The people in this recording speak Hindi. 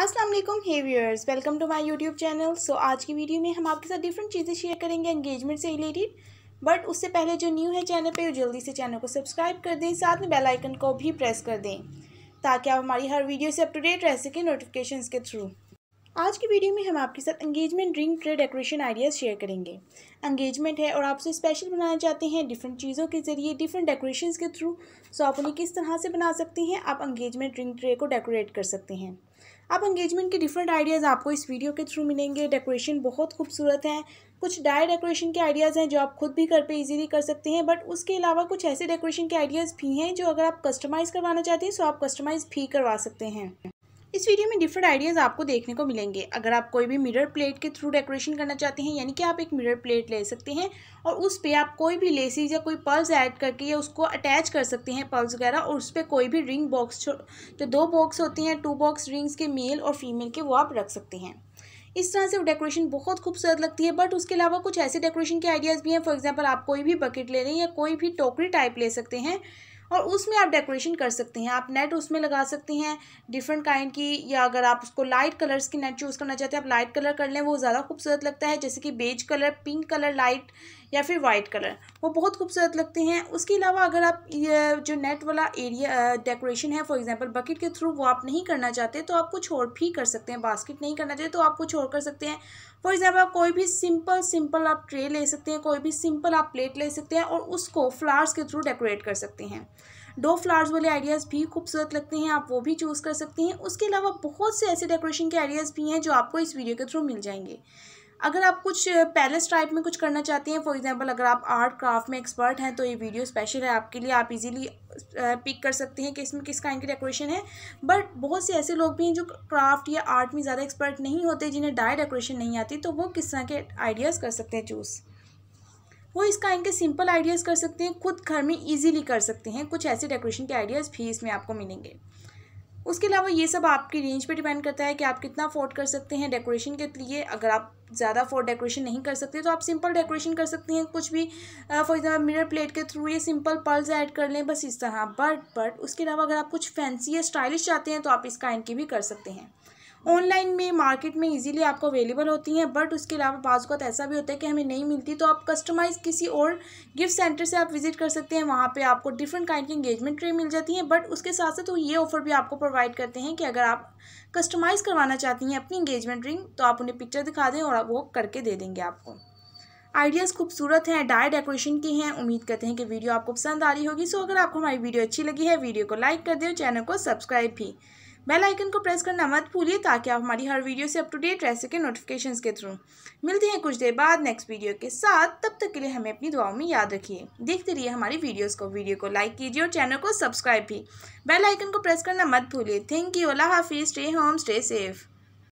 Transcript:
अस्सलाम वालेकुम hey viewers welcome to my YouTube channel so आज की वीडियो में हम आपके साथ डिफरेंट चीज़ें शेयर करेंगे एंगेजमेंट से रिलेटेड बट उससे पहले जो न्यू है चैनल पे वो जल्दी से चैनल को सब्सक्राइब कर दें साथ में बेल आइकन को भी प्रेस कर दें ताकि आप हमारी हर वीडियो से अप टू डेट रह सकें नोटिफिकेशन के थ्रू आज की वीडियो में हम आपके साथ engagement ring tray decoration ideas share करेंगे एंगेजमेंट है और आप उसे स्पेशल बनाना चाहते हैं डिफरेंट चीज़ों के ज़रिए डिफरेंट डेकोरेशंस के थ्रू सो तो आप उन्हें किस तरह से बना सकते हैं आप एंगेजमेंट रिंग ट्रे को डेकोरेट कर सकते हैं आप एंगेजमेंट के डिफरेंट आइडियाज़ आपको इस वीडियो के थ्रू मिलेंगे डेकोरेशन बहुत खूबसूरत हैं कुछ डाई डेकोरेशन के आइडियाज़ हैं जो आप खुद भी घर पे इजीली कर सकते हैं बट उसके अलावा कुछ ऐसे डेकोरेशन के आइडियाज़ भी हैं जो अगर आप कस्टमाइज़ करवाना चाहते हैं सो तो आप कस्टमाइज़ भी करवा सकते हैं इस वीडियो में डिफरेंट आइडियाज़ आपको देखने को मिलेंगे अगर आप कोई भी मिरर प्लेट के थ्रू डेकोरेशन करना चाहते हैं यानी कि आप एक मिरर प्लेट ले सकते हैं और उस पर आप कोई भी लेसिस या कोई पर्ल्स ऐड करके या उसको अटैच कर सकते हैं पर्ल्स वगैरह और उस पर कोई भी रिंग बॉक्स जो दो बॉक्स होते हैं टू बॉक्स रिंग्स के मेल और फीमेल के वो आप रख सकते हैं इस तरह से वो डेकोरेशन बहुत खूबसूरत लगती है बट उसके अलावा कुछ ऐसे डेकोरेशन के आइडियाज़ भी हैं फॉर एग्जाम्पल आप कोई भी बकेट ले रहे हैं या कोई भी टोकरी टाइप ले सकते हैं और उसमें आप डेकोरेशन कर सकते हैं आप नेट उसमें लगा सकते हैं डिफरेंट काइंड की या अगर आप उसको लाइट कलर्स की नेट चूज़ करना चाहते हैं आप लाइट कलर कर लें वो ज़्यादा खूबसूरत लगता है जैसे कि beige colour pink colour light या फिर वाइट कलर वो बहुत खूबसूरत लगते हैं उसके अलावा अगर आप ये जो नेट वाला एरिया डेकोरेशन है फॉर एग्जांपल बकेट के थ्रू वो आप नहीं करना चाहते तो आप कुछ और भी कर सकते हैं बास्केट नहीं करना चाहते तो आप कुछ और कर सकते हैं फॉर एग्जांपल आप कोई भी सिंपल सिंपल आप ट्रे ले सकते हैं कोई भी सिंपल आप प्लेट ले सकते हैं और उसको फ्लावर्स के थ्रू डेकोरेट कर सकते हैं डो फ्लावर्स वाले आइडियाज़ भी खूबसूरत लगते हैं आप वो भी चूज़ कर सकते हैं उसके अलावा बहुत से ऐसे डेकोरेशन के आइडियाज़ भी हैं जो आपको इस वीडियो के थ्रू मिल जाएंगे अगर आप कुछ पैलेस टाइप में कुछ करना चाहते हैं फॉर एग्जांपल अगर आप आर्ट क्राफ्ट में एक्सपर्ट हैं तो ये वीडियो स्पेशल है आपके लिए आप इजीली पिक कर सकते हैं कि इसमें किस काइंड की डेकोरेशन है बट बहुत से ऐसे लोग भी हैं जो क्राफ्ट या आर्ट में ज़्यादा एक्सपर्ट नहीं होते जिन्हें डाई डेकोरेशन नहीं आती तो वो किस तरह के आइडियाज़ कर सकते हैं चूज़ वो इस काइंड के सिंपल आइडियाज़ कर सकते हैं खुद घर में ईजिली कर सकते हैं कुछ ऐसे डेकोरेशन के आइडियाज़ भी इसमें आपको मिलेंगे उसके अलावा ये सब आपकी रेंज पे डिपेंड करता है कि आप कितना अफोर्ड कर सकते हैं डेकोरेशन के लिए अगर आप ज़्यादा अफोर्ड डेकोरेशन नहीं कर सकते तो आप सिंपल डेकोरेशन कर सकते हैं कुछ भी फॉर एग्जाम्पल मिरर प्लेट के थ्रू ये सिंपल पर्ल्स ऐड कर लें बस इस तरह बट बट उसके अलावा अगर आप कुछ फैंसी या स्टाइलिश चाहते हैं तो आप इस काइंड की भी कर सकते हैं ऑनलाइन में मार्केट में ईजिली आपको अवेलेबल होती हैं बट उसके अलावा बाज़ात ऐसा भी होता है कि हमें नहीं मिलती तो आप कस्टमाइज़ किसी और गिफ्ट सेंटर से आप विज़िट कर सकते हैं वहाँ पर आपको डिफरेंट काइंड की इंगेजमेंट ट्रे मिल जाती हैं बट उसके साथ साथ वो ये ऑफ़र भी आपको प्रोवाइड करते हैं कि अगर आप कस्टमाइज़ करवाना चाहती हैं अपनी इंगेजमेंट रिंग तो आप उन्हें पिक्चर दिखा दें और वो करके दे देंगे आपको आइडियाज़ खूबसूरत हैं डाय डेकोरेशन के हैं उम्मीद करते हैं कि वीडियो आपको पसंद आ रही होगी सो अगर आपको हमारी वीडियो अच्छी लगी है वीडियो को लाइक कर दें चैनल को सब्सक्राइब भी बेल आइकन को प्रेस करना मत भूलिए ताकि आप हमारी हर वीडियो से अप टू डेट रह सकें नोटिफिकेशंस के थ्रू मिलते हैं कुछ देर बाद नेक्स्ट वीडियो के साथ तब तक के लिए हमें अपनी दुआओं में याद रखिए देखते रहिए हमारी वीडियोज़ को वीडियो को लाइक कीजिए और चैनल को सब्सक्राइब भी बेल आइकन को प्रेस करना मत भूलिए थैंक यू अल्लाह हाफिज़ स्टे होम स्टे सेफ़